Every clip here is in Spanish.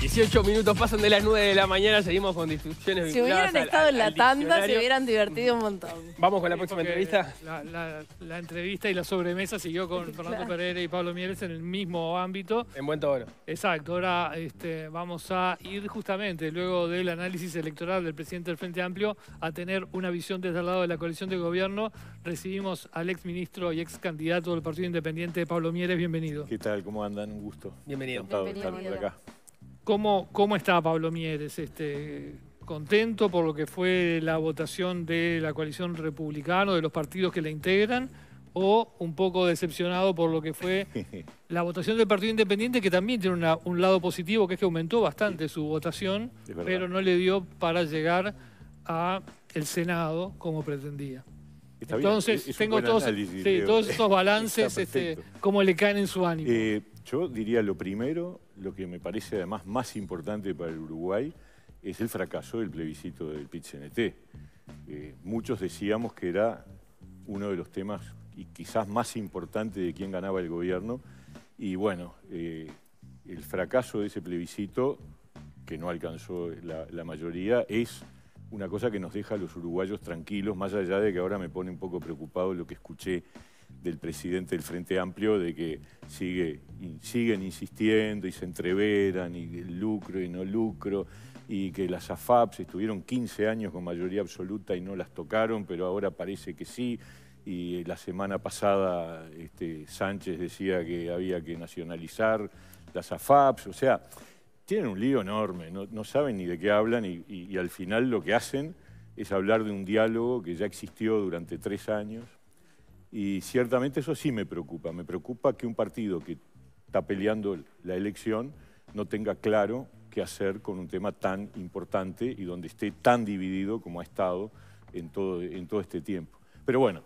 18 minutos pasan de las 9 de la mañana, seguimos con discusiones. Si hubieran estado en la tanda, se hubieran divertido un montón. Vamos con la próxima entrevista. La, entrevista y la sobremesa siguió con Fernando Pereira y Pablo Mieres en el mismo ámbito. En buen tono. Exacto, ahora este, vamos a ir justamente, luego del análisis electoral del presidente del Frente Amplio, a tener una visión desde el lado de la coalición de gobierno. Recibimos al ex ministro y ex candidato del Partido Independiente, Pablo Mieres, bienvenido. ¿Qué tal? ¿Cómo andan? Un gusto. Bienvenido. Bienvenido. acá. ¿Cómo, cómo está Pablo Mieres? Este, ¿Contento por lo que fue la votación de la coalición republicana, o de los partidos que la integran? ¿O un poco decepcionado por lo que fue la votación del Partido Independiente, que también tiene un lado positivo, que es que aumentó bastante su votación, pero no le dio para llegar a el Senado como pretendía? Entonces, tengo todos, esos balances, este, cómo le caen en su ánimo. Eh, yo diría lo primero, lo que me parece además más importante para el Uruguay es el fracaso del plebiscito del pit eh, muchos decíamos que era uno de los temas y quizás más importante de quién ganaba el gobierno. Y bueno, eh, el fracaso de ese plebiscito, que no alcanzó la, la, mayoría, es una cosa que nos deja a los uruguayos tranquilos, más allá de que ahora me pone un poco preocupado lo que escuché del presidente del Frente Amplio, de que sigue y siguen insistiendo y se entreveran y el lucro y no lucro y que las AFAPs estuvieron 15 años con mayoría absoluta y no las tocaron, pero ahora parece que sí. Y la semana pasada este, Sánchez decía que había que nacionalizar las AFAPs. O sea, tienen un lío enorme, no, saben ni de qué hablan y al final lo que hacen es hablar de un diálogo que ya existió durante tres años. Y ciertamente eso sí me preocupa. Me preocupa que un partido que está peleando la elección no tenga claro qué hacer con un tema tan importante y donde esté tan dividido como ha estado en todo, en todo este tiempo. Pero bueno,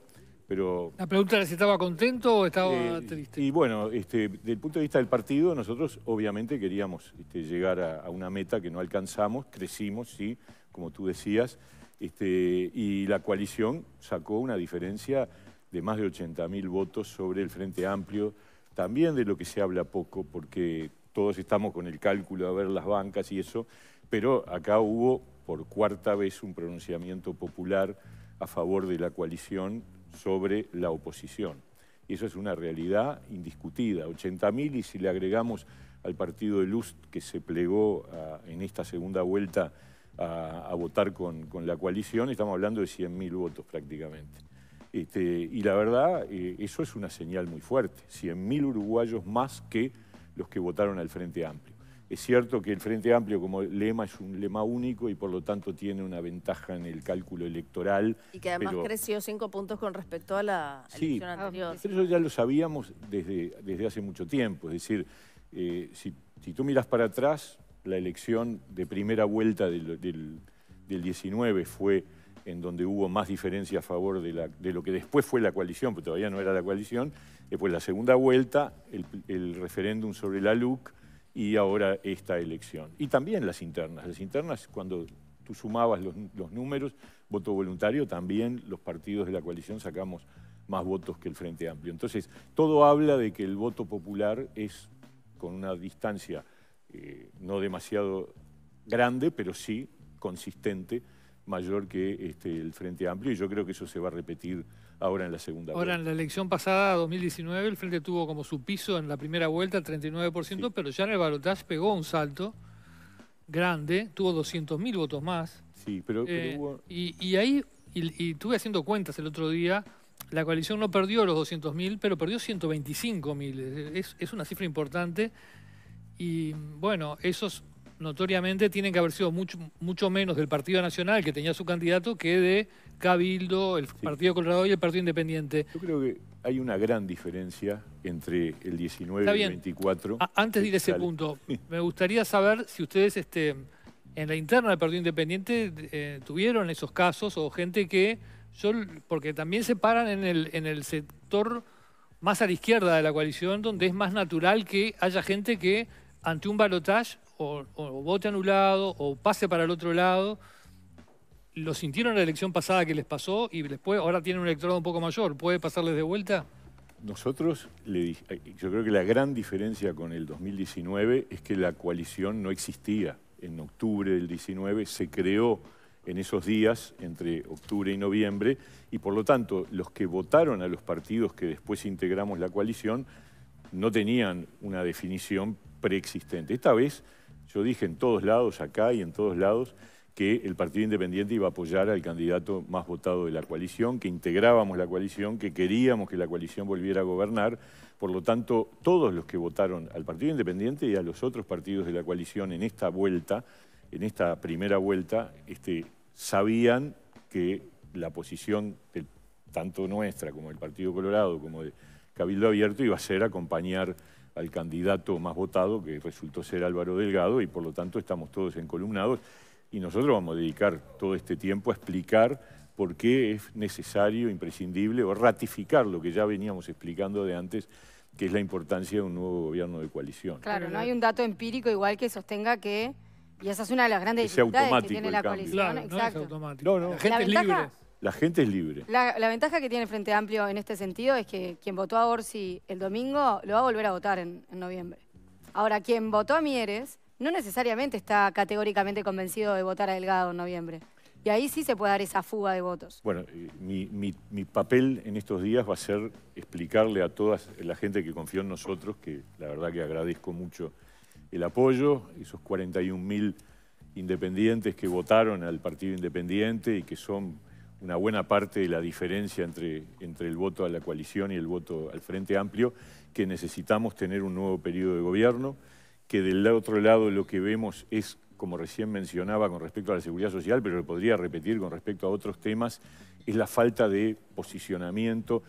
pero... La pregunta era si estaba contento o estaba eh, triste. Y bueno, este, desde el punto de vista del partido, nosotros obviamente queríamos este, llegar a, una meta que no alcanzamos, crecimos, sí, como tú decías, este, y la coalición sacó una diferencia de más de 80.000 votos sobre el Frente Amplio, también de lo que se habla poco, porque todos estamos con el cálculo de ver las bancas y eso, pero acá hubo por cuarta vez un pronunciamiento popular a favor de la coalición sobre la oposición. Y eso es una realidad indiscutida. 80.000 y si le agregamos al partido de Luz que se plegó ah, en esta segunda vuelta a, votar con, con la coalición, estamos hablando de 100.000 votos prácticamente. Este, y la verdad, eh, eso es una señal muy fuerte. 100.000 uruguayos más que los que votaron al Frente Amplio. Es cierto que el Frente Amplio como lema es un lema único y por lo tanto tiene una ventaja en el cálculo electoral. Y que además creció cinco puntos con respecto a la elección ah, anterior. Pero eso ya lo sabíamos desde, desde hace mucho tiempo. Es decir, eh, si, tú miras para atrás, la elección de primera vuelta del, del 19 fue en donde hubo más diferencia a favor de, lo que después fue la coalición, pero todavía no era la coalición, después la segunda vuelta, el, referéndum sobre la LUC y ahora esta elección. Y también las internas. Las internas, cuando tú sumabas los, números, voto voluntario, también los partidos de la coalición sacamos más votos que el Frente Amplio. Entonces, todo habla de que el voto popular es con una distancia eh, no demasiado grande, pero sí consistente mayor que este, el Frente Amplio y yo creo que eso se va a repetir ahora en la segunda Ahora, en la elección pasada, 2019, el Frente tuvo como su piso en la primera vuelta 39%, pero ya en el balotaje pegó un salto grande, tuvo 200.000 votos más. Sí, pero, eh, y, ahí, y, y tuve haciendo cuentas el otro día, la coalición no perdió los 200.000, pero perdió 125.000. Es, es una cifra importante. Y bueno, esos notoriamente tienen que haber sido mucho, mucho menos del Partido Nacional, que tenía su candidato, que de Cabildo, el Partido Colorado y el Partido Independiente. Yo creo que hay una gran diferencia entre el 19 y el 24. antes de ir a ese punto, me gustaría saber si ustedes este, en la interna del Partido Independiente eh, tuvieron esos casos o gente que... porque también se paran en el, en el sector más a la izquierda de la coalición, donde es más natural que haya gente que ante un balotaje o, o vote anulado o pase para el otro lado. ¿Lo sintieron en la elección pasada que les pasó y después ahora tienen un electorado un poco mayor? ¿Puede pasarles de vuelta? Nosotros, le, eh, yo creo que la gran diferencia con el 2019 es que la coalición no existía. En octubre del 19 se creó en esos días, entre octubre y noviembre, y por lo tanto los que votaron a los partidos que después integramos la coalición no tenían una definición preexistente. Esta vez yo dije en todos lados, acá y en todos lados, que el Partido Independiente iba a apoyar al candidato más votado de la coalición, que integrábamos la coalición, que queríamos que la coalición volviera a gobernar. Por lo tanto, todos los que votaron al Partido Independiente y a los otros partidos de la coalición en esta vuelta, en esta primera vuelta, este, sabían que la posición tanto nuestra como del Partido Colorado, como de Cabildo Abierto, iba a ser acompañar al candidato más votado, que resultó ser Álvaro Delgado, y por lo tanto estamos todos encolumnados. Y nosotros vamos a dedicar todo este tiempo a explicar por qué es necesario, imprescindible, o ratificar lo que ya veníamos explicando de antes, que es la importancia de un nuevo gobierno de coalición. Claro, no hay un dato empírico igual que sostenga que... Y esa es una de las grandes dificultades que tiene la coalición. Claro, no La gente libre. La gente es libre. La, ventaja que tiene Frente Amplio en este sentido es que quien votó a Orsi el domingo lo va a volver a votar en, noviembre. Ahora, quien votó a Mieres no necesariamente está categóricamente convencido de votar a Delgado en noviembre. Y ahí sí se puede dar esa fuga de votos. Bueno, eh, mi, mi, papel en estos días va a ser explicarle a toda eh, la gente que confió en nosotros, que la verdad que agradezco mucho el apoyo, esos 41.000 independientes que votaron al Partido Independiente y que son una buena parte de la diferencia entre, entre el voto a la coalición y el voto al Frente Amplio, que necesitamos tener un nuevo periodo de gobierno, que del otro lado lo que vemos es, como recién mencionaba con respecto a la seguridad social, pero lo podría repetir con respecto a otros temas, es la falta de posicionamiento,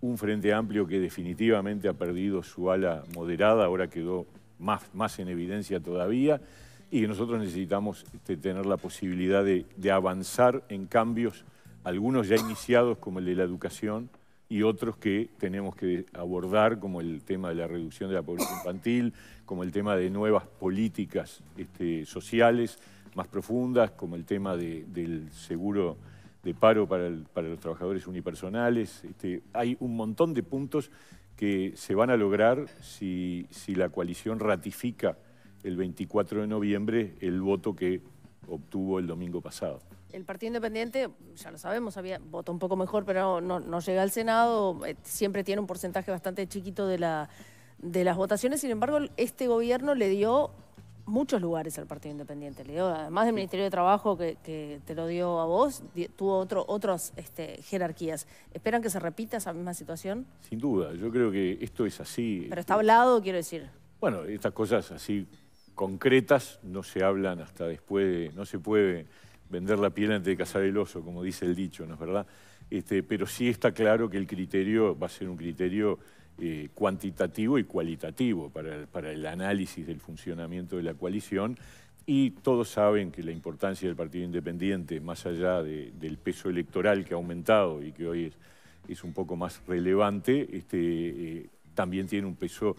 un Frente Amplio que definitivamente ha perdido su ala moderada, ahora quedó más, más en evidencia todavía, y que nosotros necesitamos este, tener la posibilidad de, de avanzar en cambios algunos ya iniciados como el de la educación y otros que tenemos que abordar como el tema de la reducción de la pobreza infantil, como el tema de nuevas políticas este, sociales más profundas, como el tema del seguro de paro para, los trabajadores unipersonales. Este, hay un montón de puntos que se van a lograr si la coalición ratifica el 24 de noviembre el voto que obtuvo el domingo pasado el Partido Independiente, ya lo sabemos, había votó un poco mejor, pero no, llega al Senado, eh, siempre tiene un porcentaje bastante chiquito de, las votaciones, sin embargo, este gobierno le dio muchos lugares al Partido Independiente, le dio, además del Ministerio de Trabajo que, te lo dio a vos, tuvo otro, otras este, jerarquías. ¿Esperan que se repita esa misma situación? Sin duda, yo creo que esto es así. Pero está hablado, quiero decir. Bueno, estas cosas así concretas no se hablan hasta después, de, no se puede vender la piel antes de cazar el oso, como dice el dicho, ¿no es verdad? Este, pero sí está claro que el criterio va a ser un criterio eh, cuantitativo y cualitativo para, el análisis del funcionamiento de la coalición y todos saben que la importancia del Partido Independiente, más allá del peso electoral que ha aumentado y que hoy es, es un poco más relevante, este, eh, también tiene un peso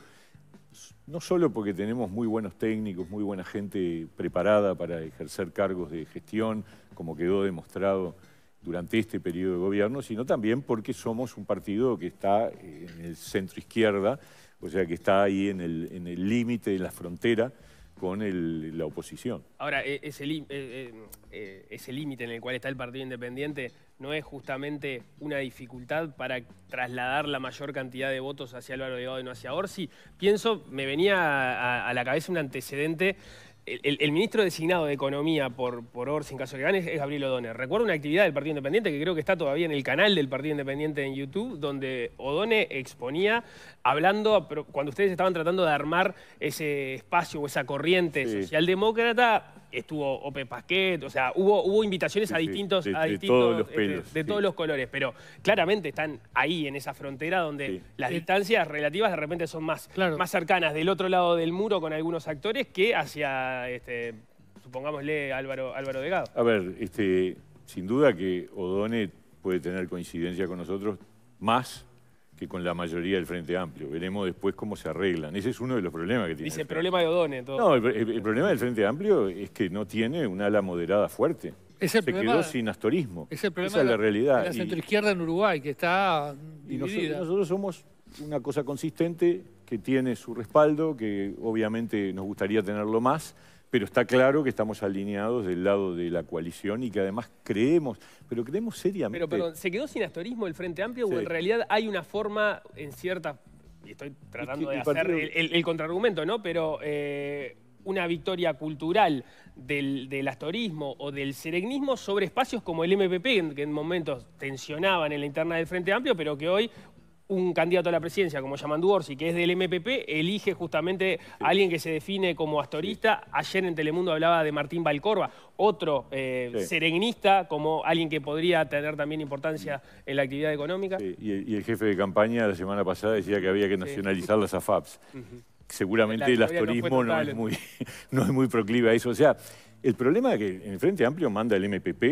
no solo porque tenemos muy buenos técnicos, muy buena gente preparada para ejercer cargos de gestión, como quedó demostrado durante este periodo de gobierno, sino también porque somos un partido que está eh, en el centro izquierda, o sea que está ahí en el límite, en, la frontera con la oposición. Ahora, e, e, e, ese, límite en el cual está el Partido Independiente no es justamente una dificultad para trasladar la mayor cantidad de votos hacia Álvaro Delgado y no hacia Orsi. Pienso, me venía a la cabeza un antecedente el, ministro designado de Economía por, por Ors, caso de es Gabriel O'Donnell. Recuerdo una actividad del Partido Independiente que creo que está todavía en el canal del Partido Independiente en YouTube, donde O'Donnell exponía, hablando, cuando ustedes estaban tratando de armar ese espacio o esa corriente socialdemócrata, estuvo Ope Pasquet, o sea, hubo, hubo invitaciones a distintos... De, todos los eh, pelos. de, todos los colores, pero claramente están ahí, en esa frontera donde las distancias relativas de repente son más, más cercanas del otro lado del muro con algunos actores que hacia, este, supongámosle, Álvaro, Álvaro Degado. A ver, este, sin duda que Odone puede tener coincidencia con nosotros más que con la mayoría del Frente Amplio. Veremos después cómo se arreglan. Ese es uno de los problemas que tiene. Dice el problema de Odone. No, el, problema del Frente Amplio es que no tiene una ala moderada fuerte. Es se quedó sin astorismo. Es el problema Esa es la, realidad. la la centroizquierda en Uruguay, que está Y nosotros somos una cosa consistente que tiene su respaldo, que obviamente nos gustaría tenerlo más, pero está claro que estamos alineados del lado de la coalición y que además creemos, pero creemos seriamente. Pero perdón, ¿se quedó sin astorismo el Frente Amplio o en realidad hay una forma, en cierta, y estoy tratando de hacer el, contraargumento, ¿no? Pero eh, una victoria cultural del, del, astorismo o del serenismo sobre espacios como el MPP, que en momentos tensionaban en la interna del Frente Amplio, pero que hoy un candidato a la presidencia como llaman Orsi, que es del MPP, elige justamente a alguien que se define como astorista. Ayer en Telemundo hablaba de Martín Valcorba, otro eh, serenista, como alguien que podría tener también importancia en la actividad económica. Y, el jefe de campaña la semana pasada decía que había que nacionalizar las AFAPs. Seguramente el astorismo no, es muy, no es muy proclive a eso. O sea, el problema es que en el Frente Amplio manda el MPP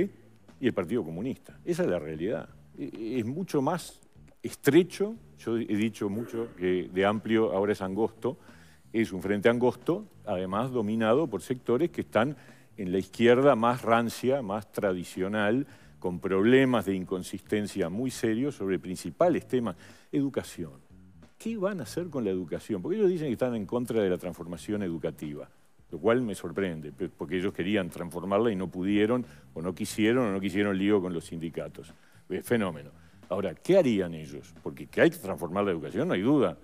y el Partido Comunista. Esa es la realidad. E, e, es mucho más estrecho, yo he dicho mucho que de amplio ahora es angosto, es un frente angosto, además dominado por sectores que están en la izquierda más rancia, más tradicional, con problemas de inconsistencia muy serios sobre principales temas. Educación. ¿Qué van a hacer con la educación? Porque ellos dicen que están en contra de la transformación educativa, lo cual me sorprende, porque ellos querían transformarla y no pudieron, o no quisieron, o no quisieron lío con los sindicatos. Es fenómeno. Ahora, ¿qué harían ellos? Porque hay que transformar la educación, no hay duda.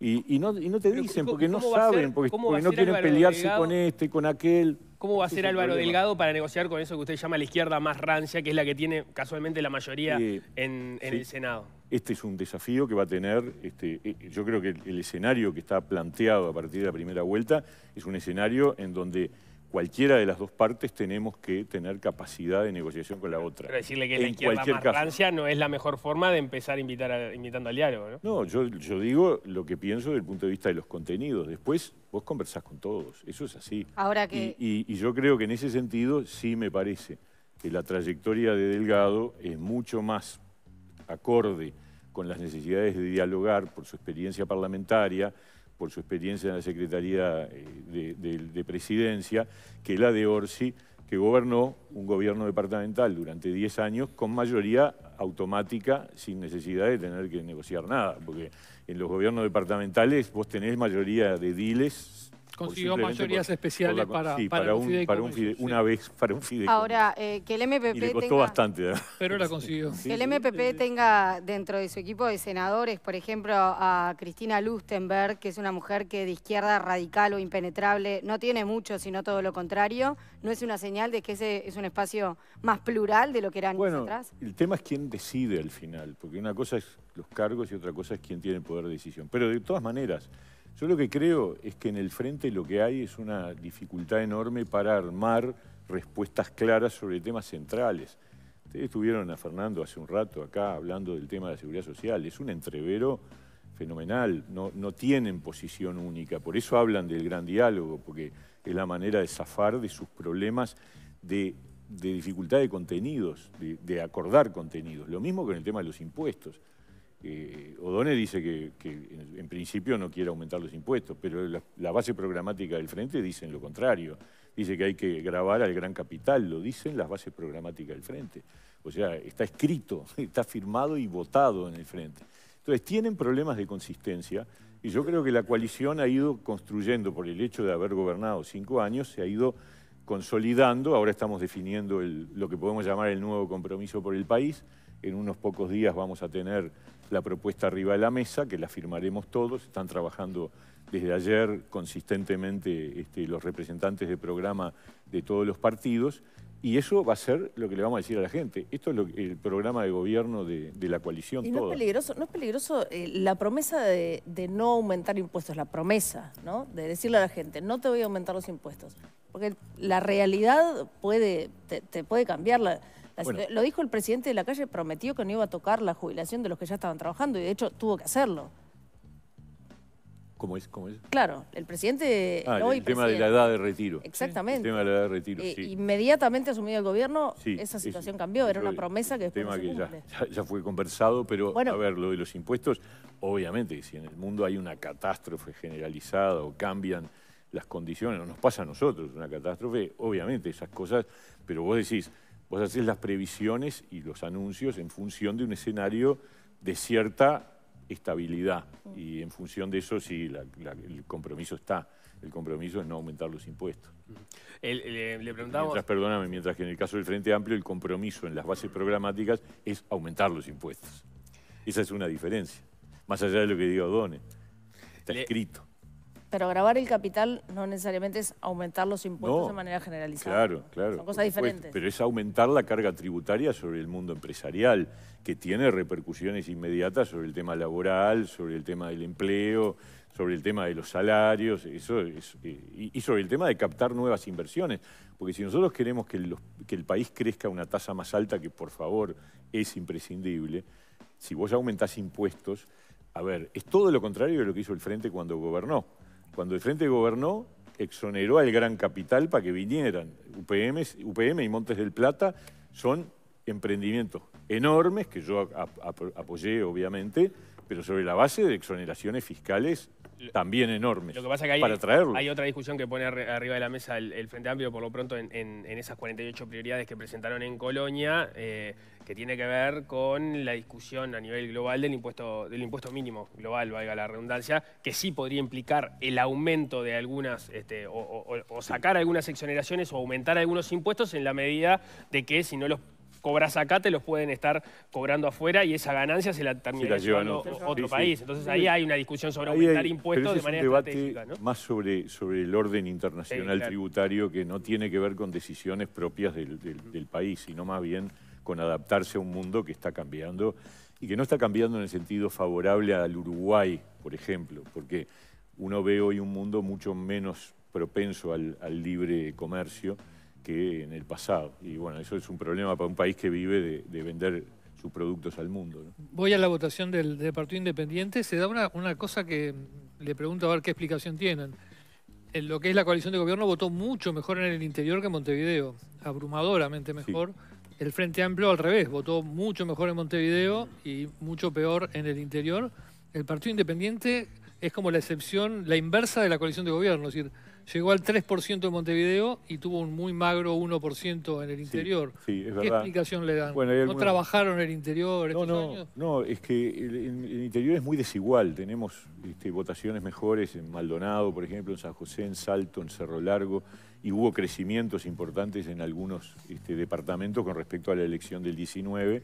Y, no, te dicen, porque no saben, porque, no quieren pelearse con este, con aquel. ¿Cómo va a ser Álvaro Delgado para negociar con eso que usted llama la izquierda más rancia, que es la que tiene casualmente la mayoría en, el Senado? Este es un desafío que va a tener, este, eh, yo creo que el escenario que está planteado a partir de la primera vuelta es un escenario en donde cualquiera de las dos partes tenemos que tener capacidad de negociación con la otra. Pero decirle que la izquierda no es la mejor forma de empezar a, invitando al diálogo, ¿no? No, yo, digo lo que pienso desde el punto de vista de los contenidos. Después vos conversás con todos, eso es así. Ahora y yo creo que en ese sentido sí me parece que la trayectoria de Delgado es mucho más acorde con las necesidades de dialogar por su experiencia parlamentaria, por su experiencia en la Secretaría eh, de, Presidencia, que la de Orsi, que gobernó un gobierno departamental durante 10 años con mayoría automática sin necesidad de tener que negociar nada, porque en los gobiernos departamentales vos tenés mayoría de diles consiguió mayorías especiales para, para, un, para una vez para un fideicomiso. Ahora, eh, que el MPP y le costó bastante. ¿eh? Pero la consiguió. Que el MPP tenga dentro de su equipo de senadores, por ejemplo, a Cristina Lustenberg, que es una mujer que de izquierda radical o impenetrable no tiene mucho, sino todo lo contrario, ¿no es una señal de que ese es un espacio más plural de lo que eran bueno, atrás? el tema es quién decide al final, porque una cosa es los cargos y otra cosa es quién tiene poder de decisión. Pero de todas maneras... Yo lo que creo es que en el frente lo que hay es una dificultad enorme para armar respuestas claras sobre temas centrales. Ustedes estuvieron a Fernando hace un rato acá hablando del tema de la seguridad social. Es un entrevero fenomenal, no, tienen posición única. Por eso hablan del gran diálogo, porque es la manera de zafar de sus problemas de, dificultad de contenidos, de, de acordar contenidos. Lo mismo con el tema de los impuestos. Eh, Odone dice que, en, principio no quiere aumentar los impuestos, pero la, base programática del Frente dice lo contrario. Dice que hay que grabar al gran capital, lo dicen las bases programáticas del Frente. O sea, está escrito, está firmado y votado en el Frente. Entonces, tienen problemas de consistencia y yo creo que la coalición ha ido construyendo, por el hecho de haber gobernado cinco años, se ha ido consolidando, ahora estamos definiendo lo que podemos llamar el nuevo compromiso por el país, en unos pocos días vamos a tener la propuesta arriba de la mesa, que la firmaremos todos, están trabajando desde ayer consistentemente este, los representantes de programa de todos los partidos, y eso va a ser lo que le vamos a decir a la gente. Esto es el programa de gobierno de, la coalición. Y no es peligroso, eh, la promesa de, no aumentar impuestos, la promesa, ¿no? De decirle a la gente, no te voy a aumentar los impuestos. Porque la realidad puede, te, te puede cambiar la, lo dijo el presidente de la calle, prometió que no iba a tocar la jubilación de los que ya estaban trabajando y de hecho tuvo que hacerlo. ¿Cómo es? Claro, el presidente... Ah, hoy el tema de la edad de retiro. Exactamente. El tema de la edad de retiro, eh, sí. Inmediatamente asumido el gobierno, esa situación cambió, era una promesa que... El tema que ya, fue conversado, pero a ver, lo de los impuestos, obviamente, si en el mundo hay una catástrofe generalizada o cambian las condiciones, o nos pasa a nosotros una catástrofe, obviamente esas cosas, pero vos decís, vos haces las previsiones y los anuncios en función de un escenario de cierta estabilidad. Y en función de eso, sí, el compromiso está. El compromiso es no aumentar los impuestos. le, Mientras, perdóname, mientras que en el caso del Frente Amplio el compromiso en las bases programáticas es aumentar los impuestos. Esa es una diferencia, más allá de lo que diga done Está escrito. Pero agravar el capital no necesariamente es aumentar los impuestos de manera generalizada. Claro, claro. Son cosas diferentes. pero es aumentar la carga tributaria sobre el mundo empresarial, que tiene repercusiones inmediatas sobre el tema laboral, sobre el tema del empleo, sobre el tema de los salarios, eso eh, y sobre el tema de captar nuevas inversiones. Porque si nosotros queremos que, que el país crezca a una tasa más alta, que por favor es imprescindible, si vos aumentás impuestos, a ver, es todo lo contrario de lo que hizo el Frente cuando gobernó. Cuando el Frente gobernó, exoneró al gran capital para que vinieran. UPM, UPM y Montes del Plata son emprendimientos enormes que yo apoyé, obviamente, pero sobre la base de exoneraciones fiscales también enormes lo que pasa que hay, para traerlo. Hay otra discusión que pone arriba de la mesa el, Frente Amplio, por lo pronto, en, esas 48 prioridades que presentaron en Colonia, eh, que tiene que ver con la discusión a nivel global del impuesto, del impuesto mínimo global, valga la redundancia, que sí podría implicar el aumento de algunas, este, o sacar algunas exoneraciones o aumentar algunos impuestos en la medida de que si no los cobras acá te los pueden estar cobrando afuera y esa ganancia se la termina llevando otro país. Entonces ahí hay una discusión sobre aumentar impuestos de manera es un debate más sobre, sobre el orden internacional tributario que no tiene que ver con decisiones propias del, país, sino más bien con adaptarse a un mundo que está cambiando y que no está cambiando en el sentido favorable al Uruguay, por ejemplo, porque uno ve hoy un mundo mucho menos propenso al, al libre comercio que en el pasado. Y bueno, eso es un problema para un país que vive de, vender sus productos al mundo. Voy a la votación del, Partido Independiente. Se da una, una, cosa que le pregunto a ver qué explicación tienen. En lo que es la coalición de gobierno votó mucho mejor en el interior que en Montevideo, abrumadoramente mejor. El Frente Amplio al revés, votó mucho mejor en Montevideo y mucho peor en el interior. El Partido Independiente es como la excepción, la inversa de la coalición de gobierno, es decir, llegó al 3% en Montevideo y tuvo un muy magro 1% en el interior. Sí, ¿Qué explicación le dan? ¿No trabajaron en el interior estos no, no, No, es que el, interior es muy desigual. Tenemos este, votaciones mejores en Maldonado, por ejemplo, en San José, en Salto, en Cerro Largo, y hubo crecimientos importantes en algunos este, departamentos con respecto a la elección del 19.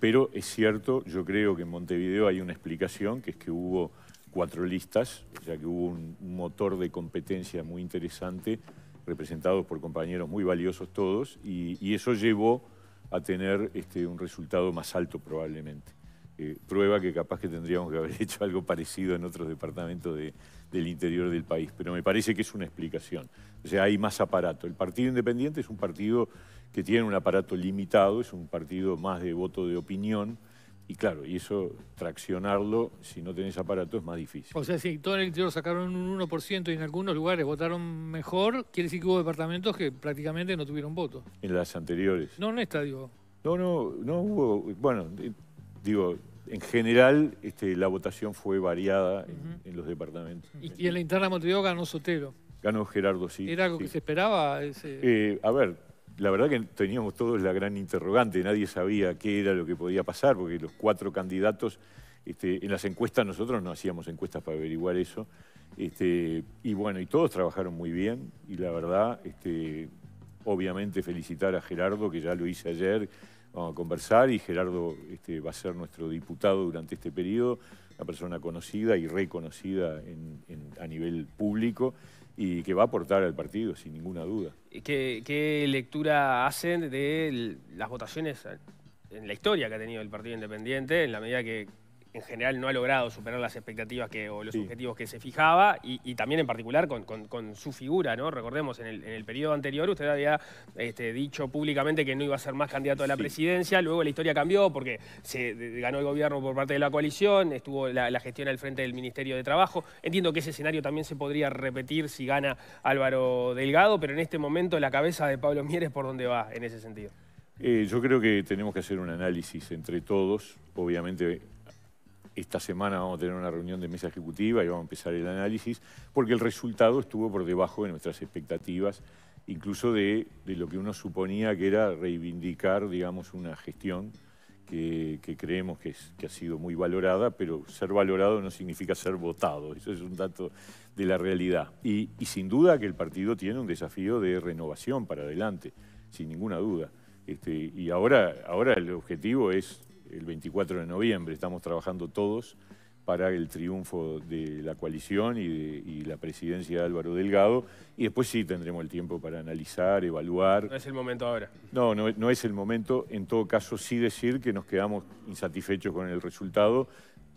Pero es cierto, yo creo que en Montevideo hay una explicación, que es que hubo cuatro listas, o sea que hubo un, motor de competencia muy interesante, representados por compañeros muy valiosos todos, y, eso llevó a tener este, un resultado más alto probablemente. Eh, prueba que capaz que tendríamos que haber hecho algo parecido en otros departamentos del interior del país, pero me parece que es una explicación. O sea, hay más aparato. El Partido Independiente es un partido que tiene un aparato limitado, es un partido más de voto de opinión, y claro, y eso, traccionarlo, si no tenés aparato, es más difícil. O sea, si todo el interior sacaron un 1% y en algunos lugares votaron mejor, quiere decir que hubo departamentos que prácticamente no tuvieron voto. En las anteriores. No, en esta, digo. No, no, no hubo... Bueno, eh, digo, en general este, la votación fue variada en, los departamentos. Y, en la interna Montevideo ganó Sotero. Ganó Gerardo, sí. ¿Era algo que se esperaba? Ese... Eh, a ver, la verdad que teníamos todos la gran interrogante, nadie sabía qué era lo que podía pasar, porque los cuatro candidatos, este, en las encuestas nosotros no hacíamos encuestas para averiguar eso, este, y bueno, y todos trabajaron muy bien, y la verdad, este, obviamente felicitar a Gerardo, que ya lo hice ayer, vamos a conversar, y Gerardo va a ser nuestro diputado durante este periodo, una persona conocida y reconocida a nivel público, y que va a aportar al partido, sin ninguna duda. ¿Qué, qué lectura hacen de las votaciones en la historia que ha tenido el Partido Independiente, en la medida que en general no ha logrado superar las expectativas que, o los objetivos que se fijaba y, también en particular con, su figura, ¿no? Recordemos, en el, periodo anterior usted había este, dicho públicamente que no iba a ser más candidato a la presidencia, luego la historia cambió porque se ganó el gobierno por parte de la coalición, estuvo la, gestión al frente del Ministerio de Trabajo. Entiendo que ese escenario también se podría repetir si gana Álvaro Delgado, pero en este momento la cabeza de Pablo Mieres por dónde va en ese sentido. Eh, yo creo que tenemos que hacer un análisis entre todos, obviamente esta semana vamos a tener una reunión de mesa ejecutiva y vamos a empezar el análisis, porque el resultado estuvo por debajo de nuestras expectativas, incluso de, lo que uno suponía que era reivindicar, digamos, una gestión que, creemos que, ha sido muy valorada, pero ser valorado no significa ser votado, eso es un dato de la realidad. Y, sin duda que el partido tiene un desafío de renovación para adelante, sin ninguna duda. Este, y ahora, ahora el objetivo es el 24 de noviembre. Estamos trabajando todos para el triunfo de la coalición y, la presidencia de Álvaro Delgado. Y después sí tendremos el tiempo para analizar, evaluar. No es el momento ahora. no, no es el momento. En todo caso, sí decir que nos quedamos insatisfechos con el resultado,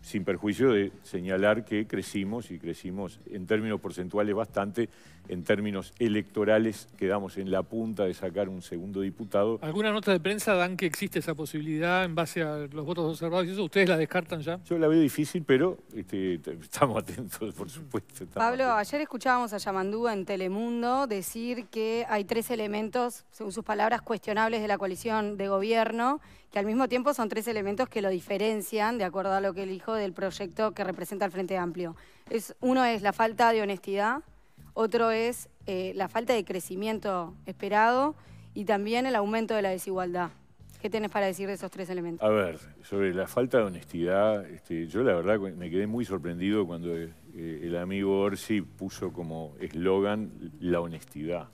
sin perjuicio de señalar que crecimos y crecimos en términos porcentuales bastante, en términos electorales quedamos en la punta de sacar un segundo diputado. ¿Alguna nota de prensa dan que existe esa posibilidad en base a los votos observados y ¿ustedes la descartan ya? Yo la veo difícil, pero este, estamos atentos, por supuesto. Pablo, ayer escuchábamos a Yamandú en Telemundo decir que hay tres elementos, según sus palabras, cuestionables de la coalición de gobierno que al mismo tiempo son tres elementos que lo diferencian, de acuerdo a lo que dijo, del proyecto que representa el Frente Amplio. Es, uno es la falta de honestidad, otro es eh, la falta de crecimiento esperado y también el aumento de la desigualdad. ¿Qué tenés para decir de esos tres elementos? A ver, sobre la falta de honestidad, este, yo la verdad me quedé muy sorprendido cuando eh, eh, el amigo Orsi puso como eslogan la honestidad.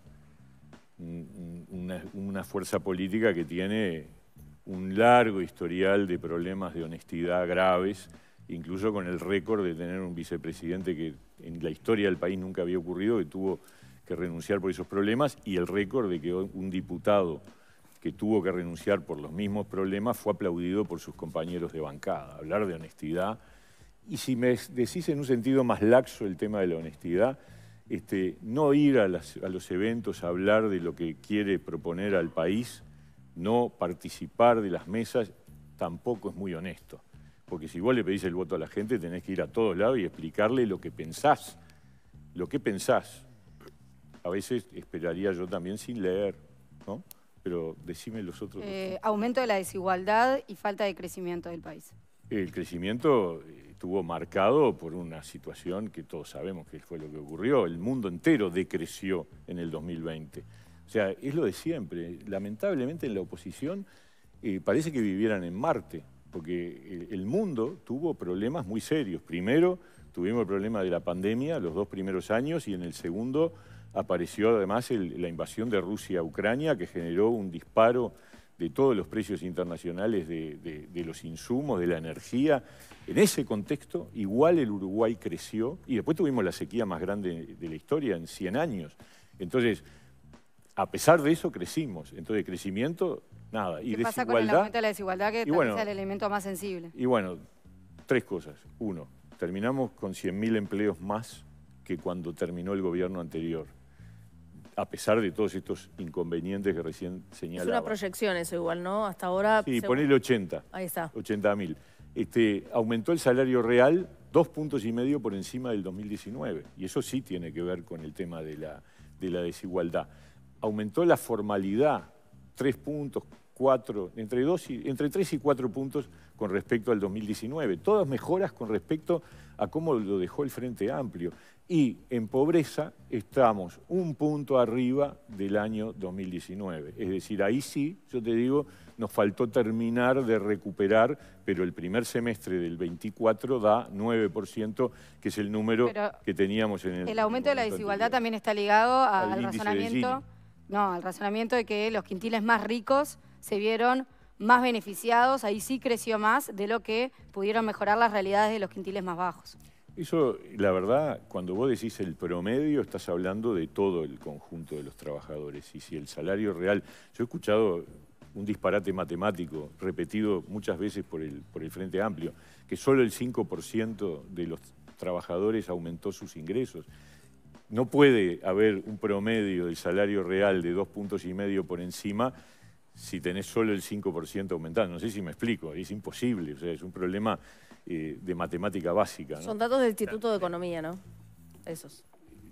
una fuerza política que tiene un largo historial de problemas de honestidad graves, incluso con el récord de tener un vicepresidente que en la historia del país nunca había ocurrido, que tuvo que renunciar por esos problemas, y el récord de que un diputado que tuvo que renunciar por los mismos problemas fue aplaudido por sus compañeros de bancada. Hablar de honestidad. Y si me decís en un sentido más laxo el tema de la honestidad, este, no ir a, a los eventos a hablar de lo que quiere proponer al país, no participar de las mesas tampoco es muy honesto. Porque si vos le pedís el voto a la gente, tenés que ir a todos lados y explicarle lo que pensás. Lo que pensás. A veces esperaría yo también sin leer, ¿no? Pero decime los otros. Eh, aumento de la desigualdad y falta de crecimiento del país. El crecimiento eh, estuvo marcado por una situación que todos sabemos que fue lo que ocurrió. El mundo entero decreció en el 2020. O sea, es lo de siempre. Lamentablemente en la oposición eh, parece que vivieran en Marte, porque eh, el mundo tuvo problemas muy serios. Primero tuvimos el problema de la pandemia, los dos primeros años, y en el segundo apareció además la invasión de Rusia a Ucrania, que generó un disparo de todos los precios internacionales de, los insumos, de la energía. En ese contexto, igual el Uruguay creció y después tuvimos la sequía más grande de la historia en 100 años. Entonces, a pesar de eso crecimos. Entonces, crecimiento, nada. ¿Qué y pasa con el aumento de la desigualdad, que es el elemento más sensible? Y bueno, tres cosas. Uno, terminamos con 100.000 empleos más que cuando terminó el gobierno anterior. A pesar de todos estos inconvenientes que recién señalaba. Es una proyección eso igual, ¿no? Hasta ahora... Sí, ponerle ponele 80. Ahí está. 80.000. Este, aumentó el salario real dos puntos y medio por encima del 2019. Y eso sí tiene que ver con el tema de la desigualdad aumentó la formalidad, tres puntos, cuatro, entre, dos y, entre tres y cuatro puntos con respecto al 2019. Todas mejoras con respecto a cómo lo dejó el Frente Amplio. Y en pobreza estamos un punto arriba del año 2019. Es decir, ahí sí, yo te digo, nos faltó terminar de recuperar, pero el primer semestre del 24 da 9%, que es el número que teníamos en el... El aumento de la desigualdad también está ligado al razonamiento... No, el razonamiento de que los quintiles más ricos se vieron más beneficiados, ahí sí creció más de lo que pudieron mejorar las realidades de los quintiles más bajos. Eso, la verdad, cuando vos decís el promedio, estás hablando de todo el conjunto de los trabajadores. Y si el salario real... Yo he escuchado un disparate matemático repetido muchas veces por el, por el Frente Amplio, que solo el 5% de los trabajadores aumentó sus ingresos. No puede haber un promedio del salario real de dos puntos y medio por encima si tenés solo el 5% aumentado. No sé si me explico, es imposible, o sea, es un problema eh, de matemática básica. Son datos del Instituto de Economía, ¿no? Esos.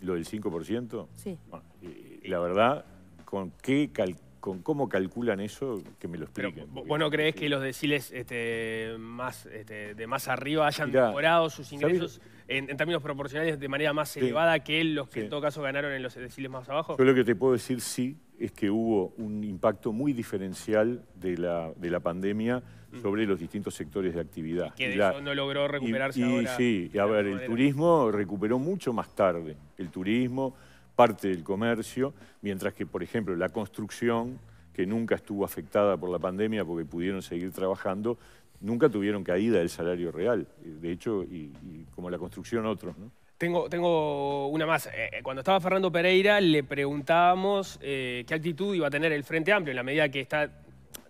¿Lo del 5%? Sí. Bueno, eh, la verdad, ¿con qué, cal con cómo calculan eso, que me lo expliquen. Pero, ¿Vos no crees que los deciles este, más, este, de más arriba hayan mejorado sus ingresos en, términos proporcionales de manera más elevada que los que en todo caso ganaron en los deciles más abajo? Yo lo que te puedo decir sí es que hubo un impacto muy diferencial de la, de la pandemia mm. sobre los distintos sectores de actividad. que de eso no logró recuperarse Sí, a ver, el turismo recuperó mucho más tarde. El turismo, parte del comercio, mientras que, por ejemplo, la construcción, que nunca estuvo afectada por la pandemia porque pudieron seguir trabajando, nunca tuvieron caída del salario real, de hecho, y, como la construcción otros. Tengo, tengo una más. Eh, eh, cuando estaba Fernando Pereira le preguntábamos eh, qué actitud iba a tener el Frente Amplio en la medida que está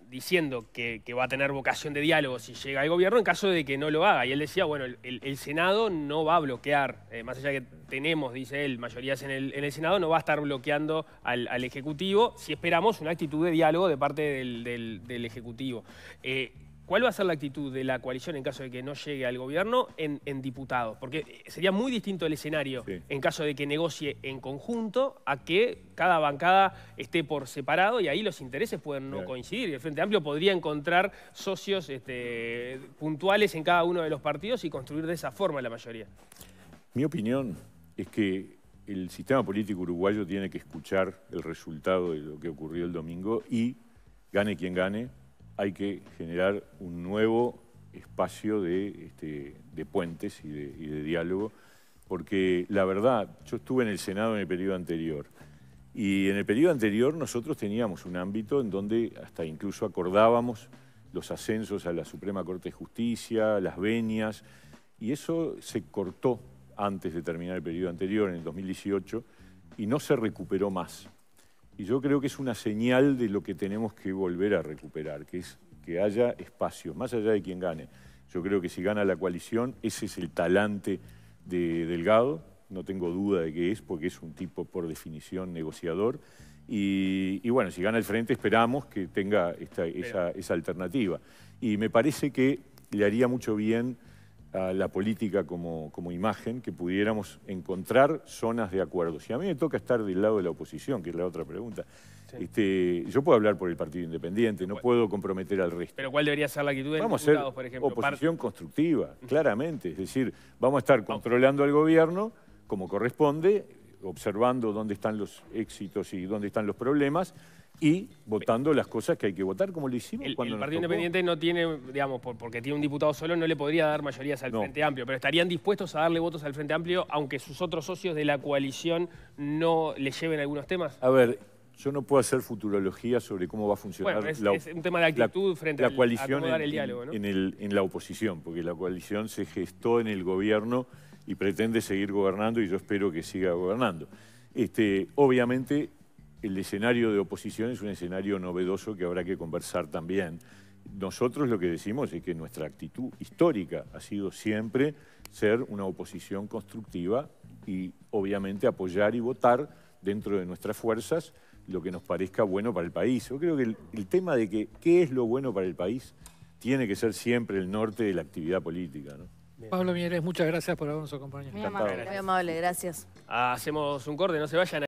diciendo que, va a tener vocación de diálogo si llega el gobierno en caso de que no lo haga. Y él decía, bueno, el, Senado no va a bloquear, eh, más allá que tenemos, dice él, mayorías en el, Senado, no va a estar bloqueando al, Ejecutivo si esperamos una actitud de diálogo de parte del, Ejecutivo. Eh, ¿Cuál va a ser la actitud de la coalición en caso de que no llegue al gobierno en, diputado? diputados? Porque eh, sería muy distinto el escenario en caso de que negocie en conjunto a que cada bancada esté por separado y ahí los intereses pueden no coincidir. coincidir. El Frente Amplio podría encontrar socios este, puntuales en cada uno de los partidos y construir de esa forma la mayoría. Mi opinión es que el sistema político uruguayo tiene que escuchar el resultado de lo que ocurrió el domingo y, gane quien gane, hay que generar un nuevo espacio este, de, puentes y de, y de, diálogo, porque la verdad, yo estuve en el Senado en el periodo anterior, y en el periodo anterior nosotros teníamos un ámbito en donde hasta incluso acordábamos los ascensos a la Suprema Corte de Justicia, las venias, y eso se cortó antes de terminar el periodo anterior, en el 2018, y no se recuperó más. Y yo creo que es una señal de lo que tenemos que volver a recuperar, que es que haya espacio, más allá de quien gane. Yo creo que si gana la coalición, ese es el talante de Delgado, no tengo duda de que es, porque es un tipo por definición negociador. Y, bueno, si gana el frente esperamos que tenga esa, esa alternativa. Y me parece que le haría mucho bien la política como, imagen, que pudiéramos encontrar zonas de acuerdo. Si a mí me toca estar del lado de la oposición, que es la otra pregunta, este, yo puedo hablar por el Partido Independiente, no puedo comprometer al resto. Pero ¿cuál debería ser la actitud de vamos los diputados, a ser oposición constructiva, claramente. Es decir, vamos a estar controlando al gobierno como corresponde, observando dónde están los éxitos y dónde están los problemas, y votando las cosas que hay que votar, como lo hicimos el, cuando El Partido Independiente no tiene, digamos, porque tiene un diputado solo, no le podría dar mayorías al Frente Amplio, pero estarían dispuestos a darle votos al Frente Amplio, aunque sus otros socios de la coalición no le lleven algunos temas. A ver, yo no puedo hacer futurología sobre cómo va a funcionar bueno, es, es un tema de actitud frente la coalición a en, el diálogo, en, en la oposición, porque la coalición se gestó en el gobierno y pretende seguir gobernando y yo espero que siga gobernando. Este, obviamente el escenario de oposición es un escenario novedoso que habrá que conversar también. Nosotros lo que decimos es que nuestra actitud histórica ha sido siempre ser una oposición constructiva y obviamente apoyar y votar dentro de nuestras fuerzas lo que nos parezca bueno para el país. Yo creo que el, tema de qué es lo bueno para el país tiene que ser siempre el norte de la actividad política. Pablo Mieres, muchas gracias por habernos acompañado. Muy amable, muy amable, gracias. Ah, hacemos un corte, no se vayan.